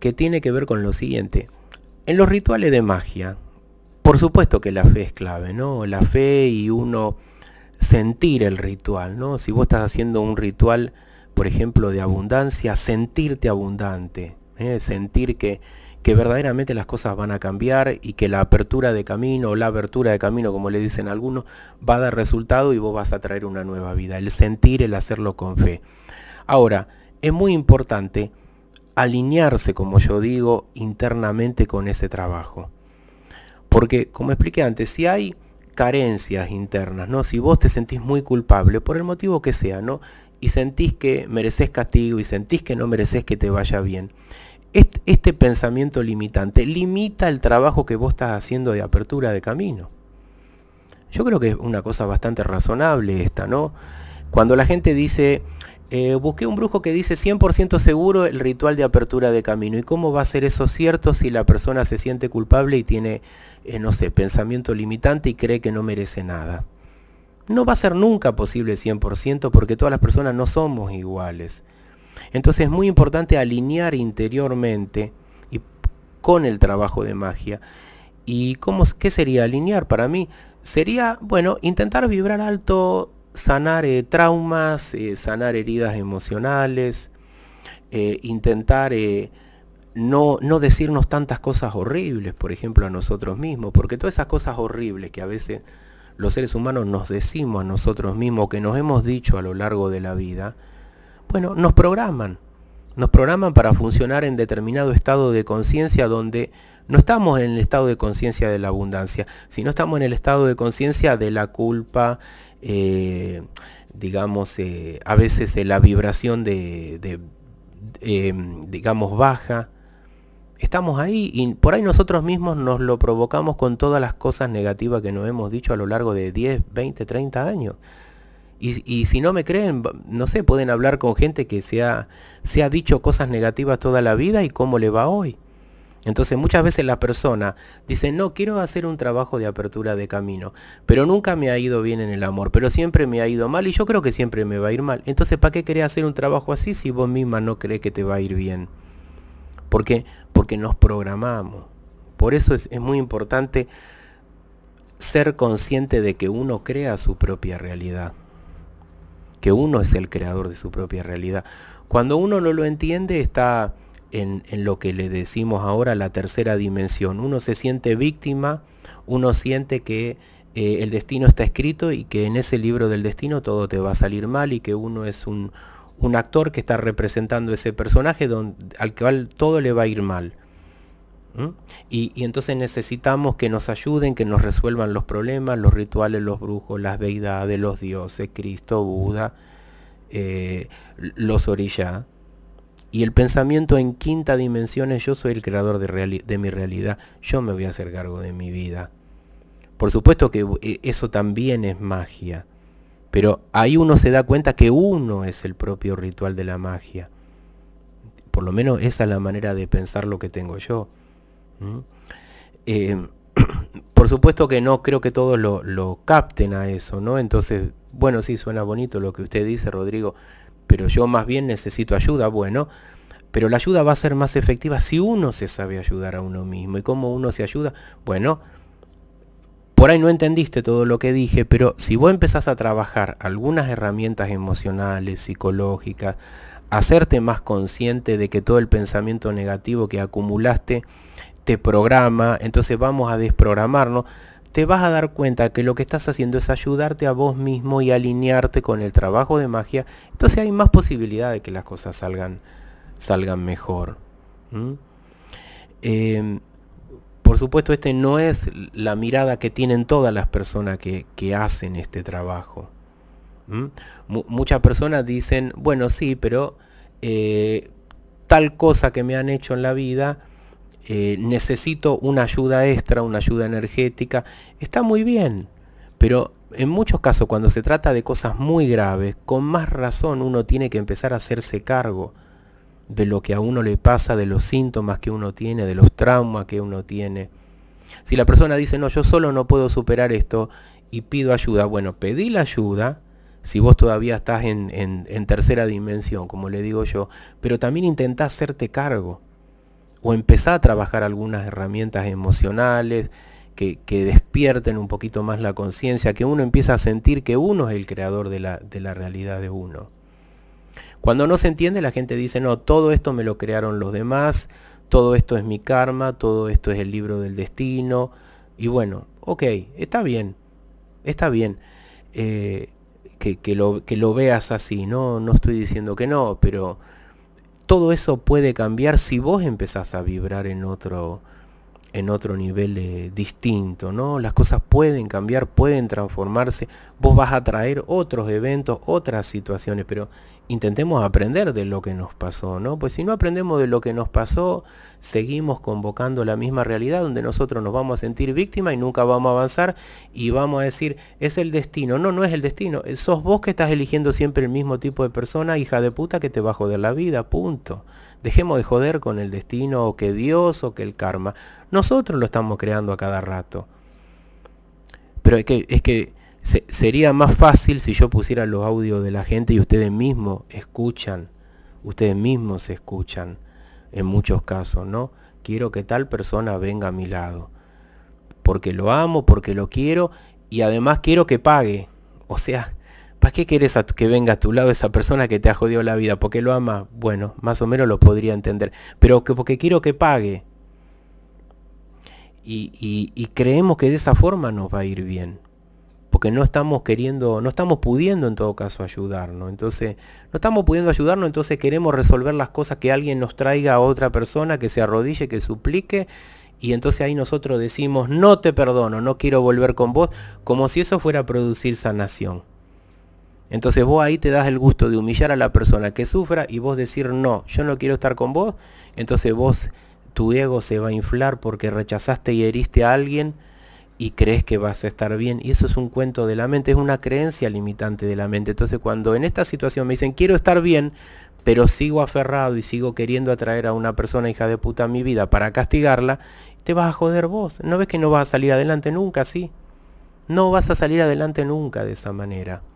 que, tiene que ver con lo siguiente. En los rituales de magia, por supuesto que la fe es clave, ¿no? La fe y uno sentir el ritual, ¿no? Si vos estás haciendo un ritual, por ejemplo, de abundancia, sentirte abundante, ¿eh? sentir que, que verdaderamente las cosas van a cambiar y que la apertura de camino o la abertura de camino, como le dicen algunos, va a dar resultado y vos vas a traer una nueva vida. El sentir, el hacerlo con fe. Ahora, es muy importante alinearse, como yo digo, internamente con ese trabajo. Porque, como expliqué antes, si hay carencias internas, ¿no? Si vos te sentís muy culpable, por el motivo que sea, ¿no? Y sentís que mereces castigo y sentís que no mereces que te vaya bien. Este, este pensamiento limitante limita el trabajo que vos estás haciendo de apertura de camino. Yo creo que es una cosa bastante razonable esta, ¿no? Cuando la gente dice, eh, busqué un brujo que dice 100% seguro el ritual de apertura de camino. ¿Y cómo va a ser eso cierto si la persona se siente culpable y tiene, eh, no sé, pensamiento limitante y cree que no merece nada? No va a ser nunca posible 100% porque todas las personas no somos iguales. Entonces es muy importante alinear interiormente y con el trabajo de magia. ¿Y cómo, qué sería alinear para mí? Sería, bueno, intentar vibrar alto sanar eh, traumas, eh, sanar heridas emocionales, eh, intentar no, no, decirnos tantas cosas horribles, por ejemplo, a nosotros mismos, porque todas esas cosas horribles que a veces los seres humanos nos decimos a nosotros mismos, que nos hemos dicho a lo largo de la vida, bueno, nos programan, nos programan para funcionar en determinado estado de conciencia donde no estamos en el estado de conciencia de la abundancia, sino estamos en el estado de conciencia de la culpa, eh, digamos, eh, a veces de la vibración de, eh, digamos, baja. Estamos ahí y por ahí nosotros mismos nos lo provocamos con todas las cosas negativas que nos hemos dicho a lo largo de 10, 20, 30 años. Y, si no me creen, no sé, pueden hablar con gente que se ha, se ha dicho cosas negativas toda la vida y cómo le va hoy. Entonces muchas veces la persona dice, no, quiero hacer un trabajo de apertura de camino, pero nunca me ha ido bien en el amor, pero siempre me ha ido mal y yo creo que siempre me va a ir mal. Entonces, ¿para qué querés hacer un trabajo así si vos misma no crees que te va a ir bien? ¿Por Porque nos programamos. Por eso es, es muy importante ser consciente de que uno crea su propia realidad, que uno es el creador de su propia realidad. Cuando uno no lo entiende está en, lo que le decimos ahora la tercera dimensión. Uno se siente víctima, uno siente que eh, el destino está escrito y que en ese libro del destino todo te va a salir mal y que uno es un, un actor que está representando ese personaje donde, al cual todo le va a ir mal. Y, entonces necesitamos que nos ayuden, que nos resuelvan los problemas, los rituales, los brujos, las deidades, los dioses, Cristo, Buda, eh, los orillas y el pensamiento en quinta dimensión es yo soy el creador de, mi realidad, yo me voy a hacer cargo de mi vida. Por supuesto que eh, eso también es magia, pero ahí uno se da cuenta que uno es el propio ritual de la magia. Por lo menos esa es la manera de pensar lo que tengo yo. Eh, por supuesto que no creo que todos lo, lo capten a eso, ¿no? Entonces, bueno, sí, suena bonito lo que usted dice, Rodrigo, pero yo más bien necesito ayuda, bueno, pero la ayuda va a ser más efectiva si uno se sabe ayudar a uno mismo. ¿Y cómo uno se ayuda? Bueno, por ahí no entendiste todo lo que dije, pero si vos empezás a trabajar algunas herramientas emocionales, psicológicas, hacerte más consciente de que todo el pensamiento negativo que acumulaste te programa, entonces vamos a desprogramarnos te vas a dar cuenta que lo que estás haciendo es ayudarte a vos mismo y alinearte con el trabajo de magia. Entonces hay más posibilidad de que las cosas salgan, salgan mejor. Em, por supuesto, este no es la mirada que tienen todas las personas que, hacen este trabajo. Muchas personas dicen, bueno, sí, pero eh, tal cosa que me han hecho en la vida eh, necesito una ayuda extra, una ayuda energética, está muy bien, pero en muchos casos cuando se trata de cosas muy graves, con más razón uno tiene que empezar a hacerse cargo de lo que a uno le pasa, de los síntomas que uno tiene, de los traumas que uno tiene. Si la persona dice, no, yo solo no puedo superar esto y pido ayuda, bueno, pedí la ayuda, si vos todavía estás en, en, tercera dimensión, como le digo yo, pero también intenta hacerte cargo o empezar a trabajar algunas herramientas emocionales que, despierten un poquito más la conciencia, que uno empieza a sentir que uno es el creador de la, realidad de uno. Cuando no se entiende la gente dice, no, todo esto me lo crearon los demás, todo esto es mi karma, todo esto es el libro del destino. Y bueno, ok, está bien, está bien eh, que, lo, que lo veas así, ¿no? No estoy diciendo que no, pero todo eso puede cambiar si vos empezás a vibrar en otro, en otro nivel eh, distinto, ¿no? Las cosas pueden cambiar, pueden transformarse, vos vas a traer otros eventos, otras situaciones, pero intentemos aprender de lo que nos pasó, ¿no? Pues si no aprendemos de lo que nos pasó, seguimos convocando la misma realidad donde nosotros nos vamos a sentir víctima y nunca vamos a avanzar y vamos a decir, es el destino. No, no es el destino. Eh, sos vos que estás eligiendo siempre el mismo tipo de persona, hija de puta, que te va a joder la vida, punto. Dejemos de joder con el destino o que Dios o que el karma. Nosotros lo estamos creando a cada rato. Pero es que, es que sería más fácil si yo pusiera los audios de la gente y ustedes mismos escuchan, ustedes mismos se escuchan en muchos casos, ¿no? Quiero que tal persona venga a mi lado, porque lo amo, porque lo quiero y además quiero que pague. O sea, ¿para qué quieres que venga a tu lado esa persona que te ha jodido la vida? Porque lo ama, bueno, más o menos lo podría entender, pero que, porque quiero que pague. Y, y, y creemos que de esa forma nos va a ir bien porque no estamos queriendo, no estamos pudiendo en todo caso ayudarnos. Entonces, no estamos pudiendo ayudarnos, entonces queremos resolver las cosas que alguien nos traiga a otra persona, que se arrodille, que suplique, y entonces ahí nosotros decimos, no te perdono, no quiero volver con vos, como si eso fuera a producir sanación. Entonces vos ahí te das el gusto de humillar a la persona que sufra y vos decir, no, yo no quiero estar con vos, entonces vos, tu ego se va a inflar porque rechazaste y heriste a alguien y crees que vas a estar bien. Y eso es un cuento de la mente, es una creencia limitante de la mente. Entonces cuando en esta situación me dicen quiero estar bien, pero sigo aferrado y sigo queriendo atraer a una persona hija de puta a mi vida para castigarla, te vas a joder vos. ¿No ves que no vas a salir adelante nunca sí No vas a salir adelante nunca de esa manera.